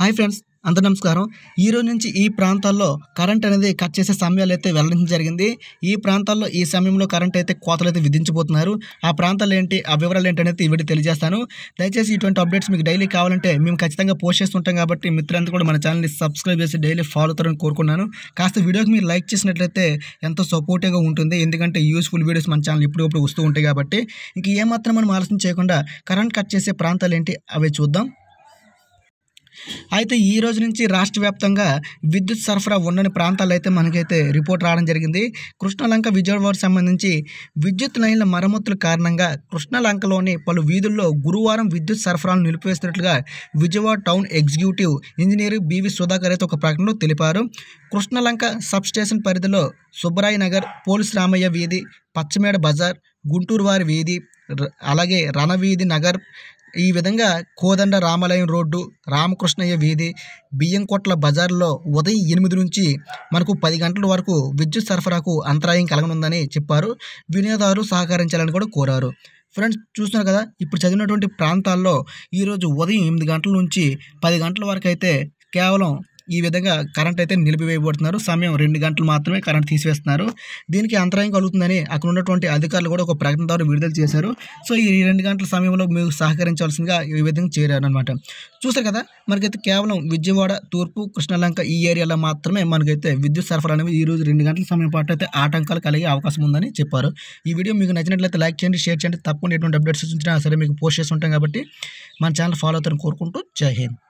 hi friends అంత నమస్కారం ఈ రోజు నుంచి ఈ ప్రాంతాల్లో కరెంట్ అనేది కట్ చేసే సమయాలు అయితే వెల్లడించడం జరిగింది ఈ ప్రాంతాల్లో ఈ సమయంలో కరెంట్ అయితే కోతలు అయితే విధించబోతున్నారు ఆ ప్రాంతాలు ఏంటి ఆ వివరాలు ఏంటి అనేది ఇవి తెలియజేస్తాను దయచేసి ఇటువంటి అప్డేట్స్ మీకు డైలీ కావాలంటే మేము ఖచ్చితంగా పోస్ట్ చేస్తుంటాం కాబట్టి మిత్రులంతా కూడా మన ఛానల్ని సబ్స్క్రైబ్ చేసి డైలీ ఫాలో అవుతారని కోరుకున్నాను కాస్త వీడియోకి మీరు లైక్ చేసినట్లయితే ఎంతో సపోర్టివ్గా ఉంటుంది ఎందుకంటే యూస్ఫుల్ వీడియోస్ మన ఛానల్ ఇప్పుడప్పుడు వస్తూ ఉంటాయి కాబట్టి ఇంక ఏమాత్రం మనం ఆలోచన చేయకుండా కరెంట్ కట్ చేసే ప్రాంతాలు ఏంటి అవి చూద్దాం అయితే ఈ రోజు నుంచి రాష్ట్ర వ్యాప్తంగా విద్యుత్ సరఫరా ఉండని ప్రాంతాలు అయితే మనకైతే రిపోర్ట్ రావడం జరిగింది కృష్ణలంక విజయవాడ సంబంధించి విద్యుత్ లైన్ల మరమ్మతుల కారణంగా కృష్ణలంకలోని పలు వీధుల్లో గురువారం విద్యుత్ సరఫరాను నిలిపివేస్తున్నట్లుగా Vijayawada town executive engineer B V Sudhakar అయితే ఒక ప్రకటనలో తెలిపారు కృష్ణలంక సబ్ స్టేషన్ పరిధిలో సుబ్బరాయ్ నగర్ పోలీస్ రామయ్య వీధి పచ్చమేడ బజార్ గుంటూరు వారి వీధి అలాగే రణవీధి నగర్ ఈ విధంగా కోదండ రామాలయం రోడ్డు రామకృష్ణయ్య వీధి బియ్యంకొట్ల బజార్లో ఉదయం ఎనిమిది నుంచి మనకు పది గంటల వరకు విద్యుత్ సరఫరాకు అంతరాయం కలగనుందని చెప్పారు వినియోగదారులు సహకరించాలని కూడా కోరారు ఫ్రెండ్స్ చూస్తున్నారు కదా ఇప్పుడు చదివినటువంటి ప్రాంతాల్లో ఈరోజు ఉదయం ఎనిమిది గంటల నుంచి పది గంటల వరకు అయితే కేవలం ఈ విధంగా కరెంట్ అయితే నిలిపివేయబడుతున్నారు సమయం రెండు గంటలు మాత్రమే కరెంట్ తీసివేస్తున్నారు దీనికి అంతరాయం కలుగుతుందని అక్కడ ఉన్నటువంటి అధికారులు కూడా ఒక ప్రకటన ద్వారా విడుదల చేశారు సో ఈ రెండు గంటల సమయంలో మీరు సహకరించాల్సిందిగా ఈ విధంగా చేరారనమాట చూసారు కదా మనకైతే కేవలం విజయవాడ తూర్పు కృష్ణలంక ఈ ఏరియాలో మాత్రమే మనకైతే విద్యుత్ సరఫరా అనేది ఈ రోజు రెండు గంటల సమయం పాటు అయితే ఆటంకాలు కలిగే అవకాశం ఉందని చెప్పారు ఈ వీడియో మీకు నచ్చినట్లయితే లైక్ చేయండి షేర్ చేయండి తప్పకుండా ఎటువంటి అప్డేట్స్ వచ్చినా సరే మీకు పోస్ట్ చేసి ఉంటాం కాబట్టి మన ఛానల్ ఫాలో అవుతారని కోరుకుంటూ జై హింద్